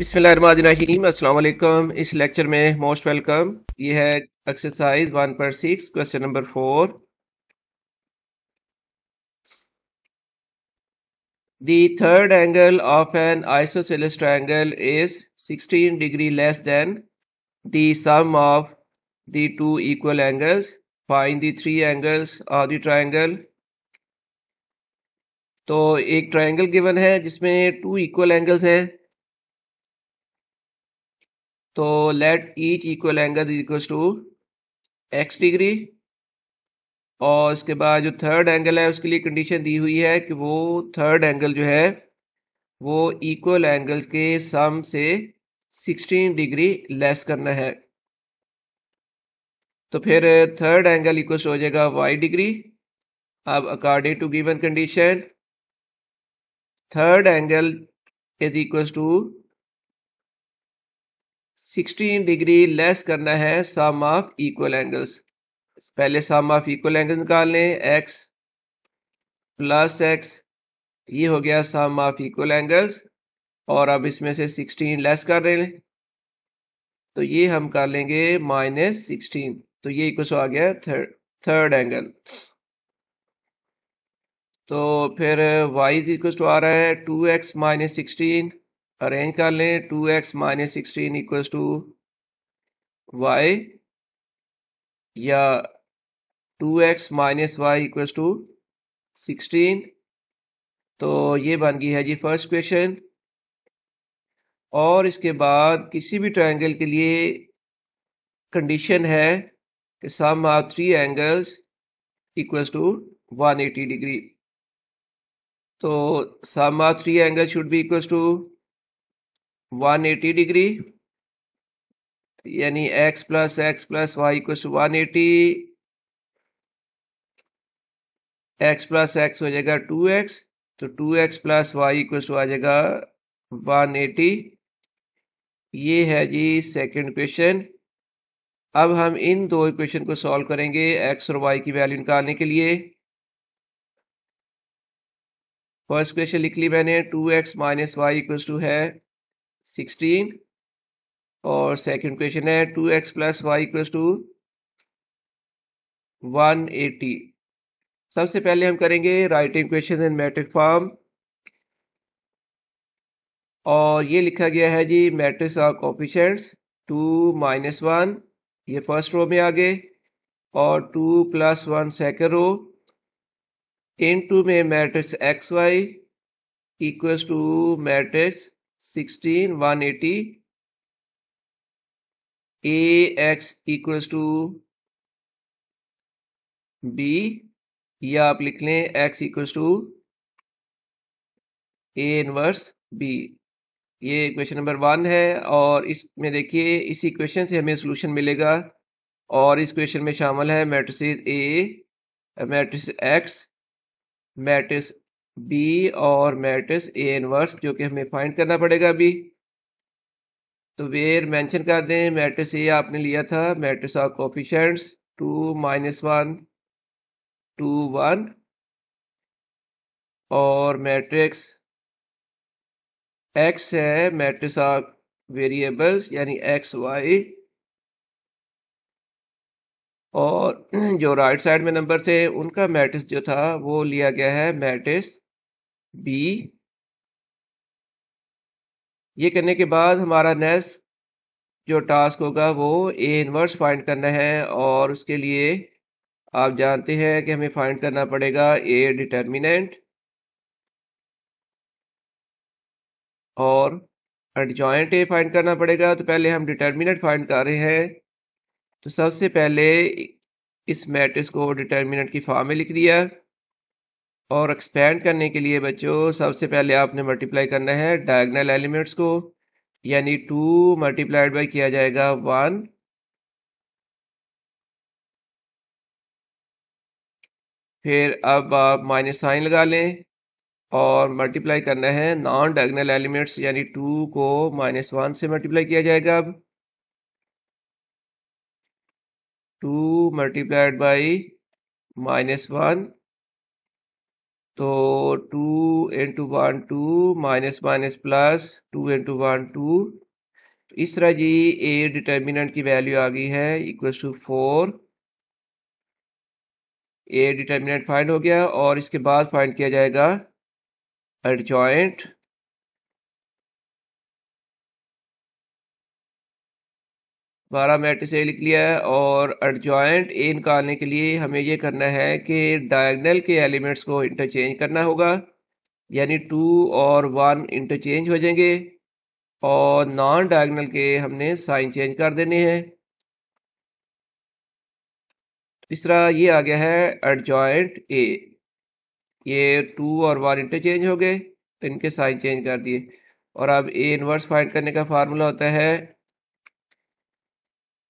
अस्सलाम वालेकुम इस लेक्चर में मोस्ट वेलकम ये है एक्सरसाइज वन पर six question number four the third angle of an isosceles triangle is 16 degree less than the sum of the two equal angles find the three angles of the triangle तो एक triangle given है जिसमें to equal angles हैं तो let each equal angle is equal to x degree और उसके बाद जो थर्ड एंगल है उसके लिए कंडीशन दी हुई है कि वो थर्ड एंगल जो है वो इक्वल एंगल के सम से 16 डिग्री लेस करना है तो फिर थर्ड एंगल इक्वल हो जाएगा वाई डिग्री अब according to given condition third angle is equal to sixteen degree less करना है सम ऑफ इक्वल एंगल्स पहले सम ऑफ इक्वल एंगल निकाल लें एक्स प्लस एक्स ये हो गया सम ऑफ इक्वल एंगल्स और अब इसमें से सिक्सटीन लेस कर रहे हैं तो ये हम कर लेंगे माइनस सिक्सटीन तो ये इक्वल आ गया थर्ड थर्ड एंगल तो फिर वाई इक्वल टू आ रहा है two x minus sixteen arrange कर लें two x minus sixteen equals to y या two x minus y equals to sixteen तो ये बन गई है जी फर्स्ट क्वेश्चन और इसके बाद किसी भी ट्रायंगल के लिए कंडीशन है कि sum of three angles equals to 180 degree तो sum of three angle should be equals to 180 degree यानी x plus x plus y to one eighty x plus x हो जाएगा टू एक्स तो two x plus y to आ जाएगा one eighty ये है जी second question अब हम इन दो इक्वेशन को सॉल्व करेंगे एक्स और वाई की वैल्यू निकालने के लिए फर्स्ट क्वेश्चन लिख ली मैंने two x minus y equal to है सिक्सटीन और सेकंड क्वेश्चन है two x plus y equal to one eighty सबसे पहले हम करेंगे writing question in matrix form और ये लिखा गया है जी matrix of coefficients two minus one ये फर्स्ट रो में आ गए और two plus one second row in two में matrix x y equals to matrix sixteen one eighty A x equal to B या आप लिख लें x equal to A inverse B ये क्वेश्चन नंबर वन है और इसमें देखिए इसी इक्वेशन से हमें सोल्यूशन मिलेगा और इस क्वेश्चन में शामिल है matrix A matrix x matrix B और मैट्रिक्स ए इनवर्स जो कि हमें फाइंड करना पड़ेगा अभी तो वेर मेंशन कर दें मैट्रिक्स ए आपने लिया था matrix of coefficients two minus one two one और मैट्रिक्स एक्स है मैट्रिक्स ऑफ वेरिएबल्स यानी एक्स वाई और जो राइट साइड में नंबर थे उनका मैट्रिक्स जो था वो लिया गया है मैट्रिक्स बी ये करने के बाद हमारा नेक्स्ट जो टास्क होगा वो ए इनवर्स फाइंड करना है और उसके लिए आप जानते हैं कि हमें फाइंड करना पड़ेगा ए डिटर्मिनेंट और एडजॉइंट ए फाइंड करना पड़ेगा तो पहले हम डिटर्मिनेंट फाइंड कर रहे हैं तो सबसे पहले इस मैट्रिक्स को डिटर्मिनेंट की फॉर्म में लिख दिया और एक्सपेंड करने के लिए बच्चों सबसे पहले आपने मल्टीप्लाई करना है डायगनल एलिमेंट्स को यानी टू मल्टीप्लाइड बाई किया जाएगा वन फिर अब आप माइनस साइन लगा लें और मल्टीप्लाई करना है नॉन डायगनल एलिमेंट्स यानी टू को माइनस वन से मल्टीप्लाई किया जाएगा अब two multiplied by minus one तो two into one two minus minus plus two into one two इस तरह जी ए डिटर्मिनेंट की वैल्यू आ गई है equals to four A determinant find हो गया और इसके बाद फाइंड किया जाएगा एडजॉइंट बारह मैट्रिक्स ए लिख लिया है और एडजॉइंट ए निकालने के लिए हमें ये करना है कि डायगनल के एलिमेंट्स को इंटरचेंज करना होगा यानी टू और वन इंटरचेंज हो जाएंगे और नॉन डायगनल के हमने साइन चेंज कर देने हैं तीसरा ये आ गया है एडजॉइंट ए ये टू और वन इंटरचेंज हो गए तो इनके साइन चेंज कर दिए और अब ए इनवर्स फाइंड करने का फार्मूला होता है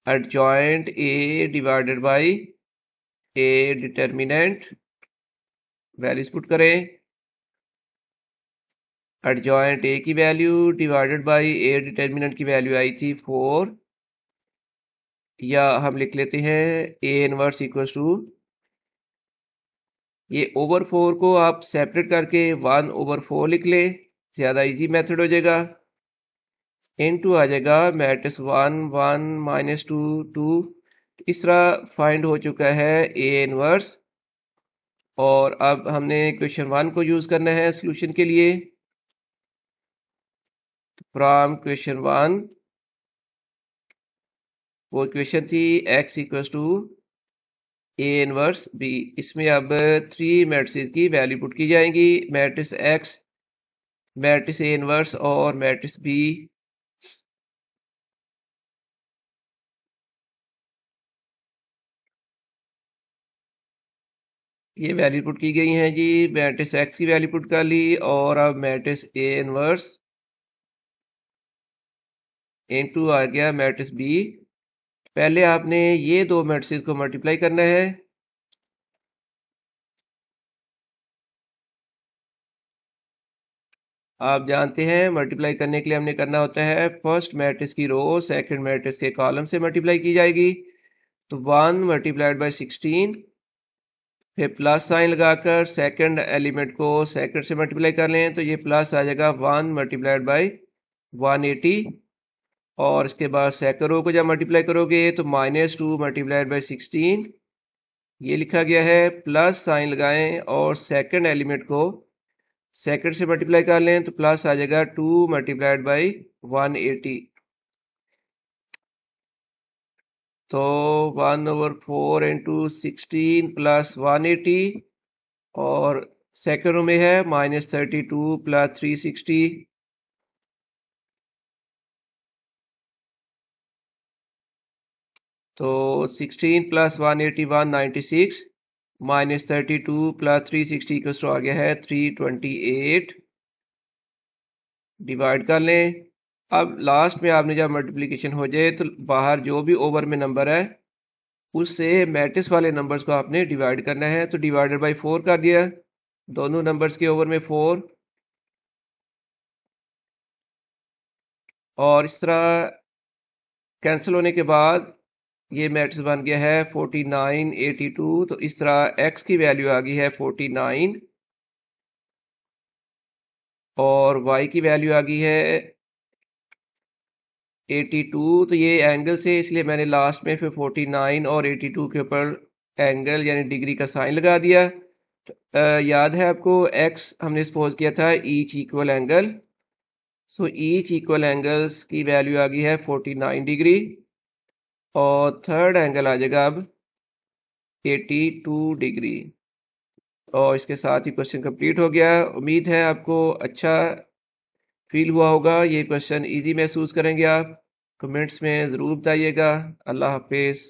adjoint A divided by A determinant values put करें एडजॉइंट ए की value divided by A determinant की वैल्यू आई थी फोर या हम लिख लेते हैं ए इनवर्स इक्वल टू ये ओवर फोर को आप सेपरेट करके वन ओवर फोर लिख ले ज़्यादा इजी मेथड हो जाएगा इन टू आ जाएगा matrix one one minus two two तरह फाइंड हो चुका है ए इनवर्स और अब हमने क्वेश्चन वन को यूज़ करना है सोल्यूशन के लिए फ्रॉम क्वेश्चन वन वो क्वेश्चन थी X equals to A inverse B इसमें अब थ्री मैट्रिक्स की वैल्यू पुट की जाएंगी matrix X matrix A inverse और मैट्रिक्स बी ये वैल्यू पुट की गई हैं जी मैट्रिक्स एक्स की वैल्यू पुट कर ली और अब मैट्रिक्स ए इनवर्स टू आ गया मैट्रिक्स बी पहले आपने ये दो मैट्रिक्स को मल्टीप्लाई करना है आप जानते हैं मल्टीप्लाई करने के लिए हमने करना होता है फर्स्ट मैट्रिक्स की रो सेकंड मैट्रिक्स के कॉलम से मल्टीप्लाई की जाएगी तो वन मल्टीप्लाइड बाय सिक्सटीन फिर प्लस साइन लगाकर सेकंड एलिमेंट को सेकंड से मल्टीप्लाई कर लें तो ये प्लस आ जाएगा one multiplied by one eighty और इसके बाद सेकंड रो को जब मल्टीप्लाई करोगे तो minus two multiplied by sixteen ये लिखा गया है प्लस साइन लगाएं और सेकंड एलिमेंट को सेकंड से मल्टीप्लाई कर लें तो प्लस आ जाएगा two multiplied by one eighty तो one over four into sixteen plus one eighty और सेकेंड में है minus thirty two plus three sixty तो sixteen plus one eighty one ninety six minus thirty two plus three sixty equals to आ गया है three twenty eight divide कर लें अब लास्ट में आपने जब मल्टीप्लिकेशन हो जाए तो बाहर जो भी ओवर में नंबर है उससे मैट्रिक्स वाले नंबर्स को आपने डिवाइड करना है तो डिवाइडेड बाई फोर कर दिया दोनों नंबर्स के ओवर में फोर और इस तरह कैंसिल होने के बाद ये मैट्रिक्स बन गया है फोर्टी नाइन एटी टू तो इस तरह एक्स की वैल्यू आ गई है फोर्टी नाइन और वाई की वैल्यू आ गई है 82 तो ये एंगल से इसलिए मैंने लास्ट में फिर 49 और 82 के ऊपर एंगल यानी डिग्री का साइन लगा दिया तो आ, याद है आपको एक्स हमने सपोज किया था each equal angle so each equal angles की वैल्यू आ गई है 49 डिग्री और थर्ड एंगल आ जाएगा अब 82 डिग्री और इसके साथ ही क्वेश्चन कंप्लीट हो गया उम्मीद है आपको अच्छा फील हुआ होगा ये क्वेश्चन इजी महसूस करेंगे आप कमेंट्स में ज़रूर बताइएगा अल्लाह हाफिज़